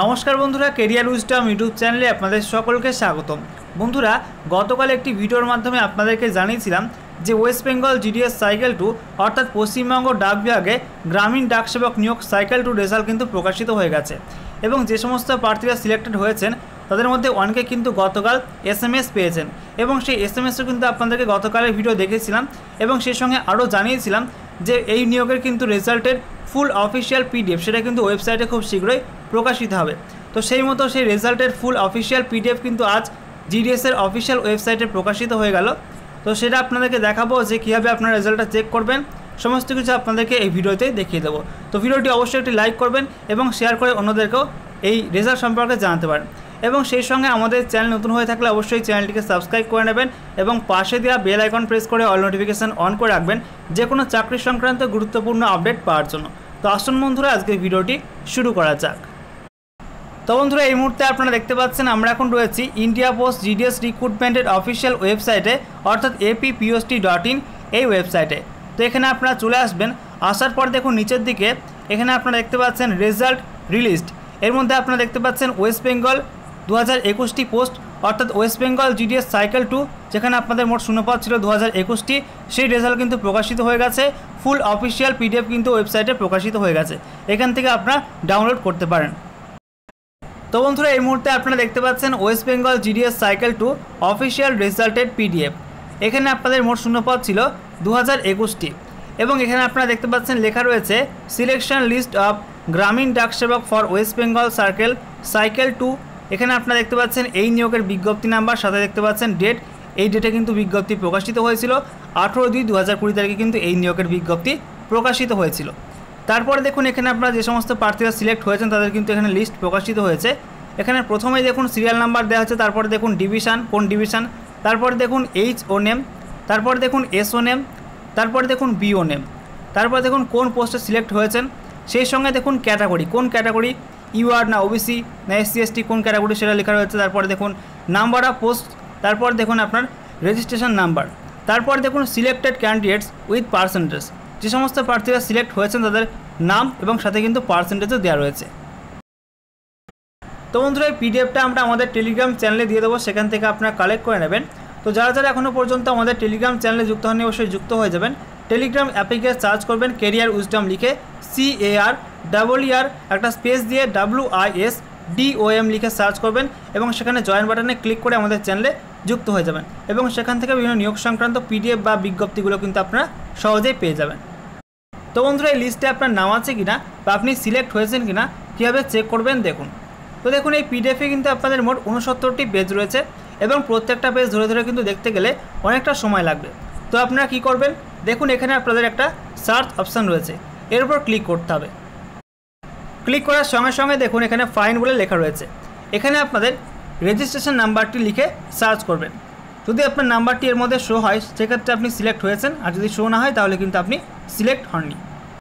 নমস্কার বন্ধুরা career উইস্টাম YouTube চ্যানেলে আপনাদের সকলকে স্বাগতম বন্ধুরা গতকাল একটি ভিডিওর মাধ্যমে আপনাদেরকে জানিয়েছিলাম যে West Bengal GDS cycle two অর্থাৎ পশ্চিমবঙ্গ ডাক বিভাগে গ্রামীণ ডাক সেবক নিয়োগ সাইকেল টু রেজাল্ট কিন্তু প্রকাশিত হয়ে গেছে এবং যে সমস্ত প্রার্থীরা সিলেক্টেড হয়েছেন তাদের মধ্যে অনেকে কিন্তু গতকাল এস এম এস পেয়েছেন এবং সেই এস এম এসও কিন্তু আপনাদেরকে গতকালের ভিডিও দেখেছিলাম এবং সেই সঙ্গে আরও জানিয়েছিলাম যে এই নিয়োগের কিন্তু রেজাল্টের ফুল অফিসিয়াল পিডিএফ সেটা কিন্তু ওয়েবসাইটে খুব শীঘ্রই প্রকাশিত হবে তো সেই মতো সেই রেজাল্টের ফুল অফিসিয়াল পিডিএফ কিন্তু আজ জিডিএসের অফিসিয়াল ওয়েবসাইটে প্রকাশিত হয়ে গেল তো সেটা আপনাদেরকে দেখাবো যে কীভাবে আপনারা রেজাল্টটা চেক করবেন সমস্ত কিছু আপনাদেরকে এই ভিডিওতে দেখিয়ে দেবো তো ভিডিওটি অবশ্যই একটি লাইক করবেন এবং শেয়ার করে অন্যদেরকেও এই রেজাল্ট সম্পর্কে জানাতে পারেন এবং সেই সঙ্গে আমাদের চ্যানেল নতুন হয়ে থাকলে অবশ্যই চ্যানেলটিকে সাবস্ক্রাইব করে নেবেন এবং পাশে দেওয়া বেল আইকন প্রেস করে অল নোটিফিকেশান অন করে রাখবেন যে কোনো চাকরি সংক্রান্ত গুরুত্বপূর্ণ আপডেট পাওয়ার জন্য তো আসুন বন্ধুরা আজকে ভিডিওটি শুরু করা যাক তো বন্ধুরা এই মুহূর্তে আপনারা দেখতে পাচ্ছেন আমরা এখন রয়েছি ইন্ডিয়া পোস্ট জিডিএস রিক্রুটমেন্টের অফিসিয়াল ওয়েবসাইটে অর্থাৎ এপিপিওসটি ডট ইন এই ওয়েবসাইটে তো এখানে আপনারা চলে আসবেন আসার পর দেখুন নিচের দিকে এখানে আপনারা দেখতে পাচ্ছেন রেজাল্ট রিলিজড এর মধ্যে আপনারা দেখতে পাচ্ছেন ওয়েস্ট বেঙ্গল দু হাজার একুশটি পোস্ট অর্থাৎ West Bengal GDS cycle two যেখানে আপনাদের মোট শূন্যপদ ছিল দু হাজার একুশটি সেই রেজাল্ট কিন্তু প্রকাশিত হয়ে গেছে ফুল অফিসিয়াল পিডিএফ কিন্তু ওয়েবসাইটে প্রকাশিত হয়ে গেছে এখান থেকে আপনারা ডাউনলোড করতে পারেন তো বন্ধুরা এই মুহূর্তে আপনারা দেখতে পাচ্ছেন West Bengal GDS cycle two official resulted PDF এখানে আপনাদের মোট শূন্যপদ ছিল দু হাজার একুশটি এবং এখানে আপনারা দেখতে পাচ্ছেন লেখা রয়েছে selection list of Gramin Daksevak for West Bengal circle cycle two এখানে আপনারা দেখতে পাচ্ছেন এই নিয়োগের বিজ্ঞপ্তি নাম্বার সাথে দেখতে পাচ্ছেন ডেট এই ডেটে কিন্তু বিজ্ঞপ্তি প্রকাশিত হয়েছিল আঠেরো দুই দু হাজার কুড়ি তারিখে কিন্তু এই নিয়োগের বিজ্ঞপ্তি প্রকাশিত হয়েছিল তারপরে দেখুন এখানে আপনারা যে সমস্ত প্রার্থীরা সিলেক্ট হয়েছেন তাদের কিন্তু এখানে লিস্ট প্রকাশিত হয়েছে এখানে প্রথমেই দেখুন সিরিয়াল নাম্বার দেওয়া হচ্ছে তারপরে দেখুন ডিভিশান কোন ডিভিশান তারপরে দেখুন এইচ ও নেম তারপরে দেখুন এস ও নেম তারপরে দেখুন বি ও নেম তারপরে দেখুন কোন পোস্টে সিলেক্ট হয়েছেন সেই সঙ্গে দেখুন ক্যাটাগরি কোন ক্যাটাগরি ইউআর না ওবিসি না এসসি এসটি কোন ক্যাটাগরি সেটা লেখা রয়েছে তারপরে দেখুন নাম্বার অফ পোস্ট তারপর দেখুন আপনার রেজিস্ট্রেশন নাম্বার তারপর দেখুন সিলেক্টেড ক্যান্ডিডেটস উইথ পার্সেন্টেজ যে সমস্ত প্রার্থীরা সিলেক্ট হয়েছেন তাদের নাম এবং সাথে কিন্তু পার্সেন্টেজও দেওয়া রয়েছে তো বন্ধুরা এই পিডিএফটা আমরা আমাদের টেলিগ্রাম চ্যানেলে দিয়ে দেবো সেখান থেকে আপনারা কালেক্ট করে নেবেন তো যারা যারা এখনও পর্যন্ত আমাদের টেলিগ্রাম চ্যানেলে যুক্ত হননি অবশ্যই যুক্ত হয়ে যাবেন টেলিগ্রাম অ্যাপে গিয়ে সার্চ করবেন কেরিয়ার উইজডম লিখে C A R double E R একটা স্পেস দিয়ে ডাব্লু আই এস ডিওএম লিখে সার্চ করবেন এবং সেখানে জয়েন বাটনে ক্লিক করে আমাদের চ্যানেলে যুক্ত হয়ে যাবেন এবং সেখান থেকে বিভিন্ন নিয়োগ সংক্রান্ত পিডিএফ বা বিজ্ঞপ্তিগুলো কিন্তু আপনারা সহজেই পেয়ে যাবেন তো বন্ধুরা এই লিস্টে আপনার নাম আছে কিনা বা আপনি সিলেক্ট হয়েছেন কিনা কীভাবে চেক করবেন দেখুন তো দেখুন এই পিডিএফে কিন্তু আপনাদের মোট উনসত্তরটি পেজ রয়েছে এবং প্রত্যেকটা পেজ ধরে ধরে কিন্তু দেখতে গেলে অনেকটা সময় লাগবে তো আপনারা কি করবেন দেখুন এখানে আপনাদের একটা সার্চ অপশান রয়েছে এর উপর ক্লিক করতে হবে ক্লিক করার সঙ্গে সঙ্গে দেখুন এখানে ফাইন বলে লেখা রয়েছে এখানে আপনাদের রেজিস্ট্রেশন নাম্বারটি লিখে সার্চ করবেন যদি আপনার নাম্বারটি এর মধ্যে শো হয় সেক্ষেত্রে আপনি সিলেক্ট হয়েছেন আর যদি শো না হয় তাহলে কিন্তু আপনি সিলেক্ট হননি